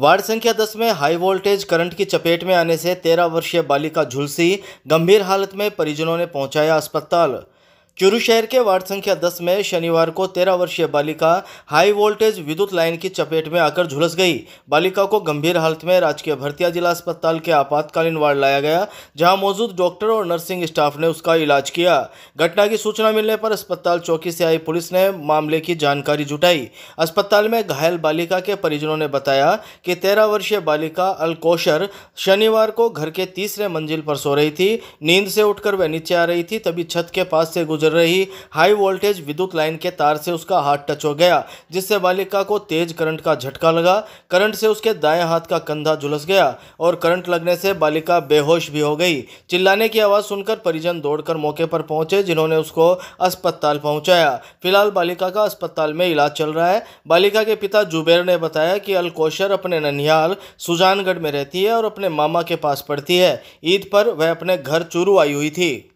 ward संख्या दस में हाई वोल्टेज करंट की चपेट में आने से तेरह वर्षीय बालिका झुलसी गंभीर हालत में परिजनों ने पहुंचाया अस्पताल चुरू शहर के वार्ड संख्या 10 में शनिवार को 13 वर्षीय बालिका हाई वोल्टेज विद्युत लाइन की चपेट में आकर झुलस गई बालिका को गंभीर हालत में राजकीय भर्तिया जिला अस्पताल के आपातकालीन वार्ड लाया गया जहां मौजूद डॉक्टर और नर्सिंग स्टाफ ने उसका इलाज किया घटना की सूचना मिलने पर अस्पताल चौकी से आई पुलिस ने मामले की जानकारी जुटाई अस्पताल में घायल बालिका के परिजनों ने बताया कि तेरह वर्षीय बालिका अलकोशर शनिवार को घर के तीसरे मंजिल पर सो रही थी नींद से उठकर वह नीचे आ रही थी तभी छत के पास से गुजर गुजर रही हाई वोल्टेज विद्युत लाइन के तार से उसका हाथ टच हो गया जिससे बालिका को तेज करंट का झटका लगा करंट से उसके दाएं हाथ का कंधा झुलस गया और करंट लगने से बालिका बेहोश भी हो गई चिल्लाने की आवाज़ सुनकर परिजन दौड़कर मौके पर पहुंचे जिन्होंने उसको अस्पताल पहुँचाया फिलहाल बालिका का अस्पताल में इलाज चल रहा है बालिका के पिता जुबेर ने बताया कि अलकोशर अपने ननिहाल सुजानगढ़ में रहती है और अपने मामा के पास पढ़ती है ईद पर वह अपने घर चूरू आई हुई थी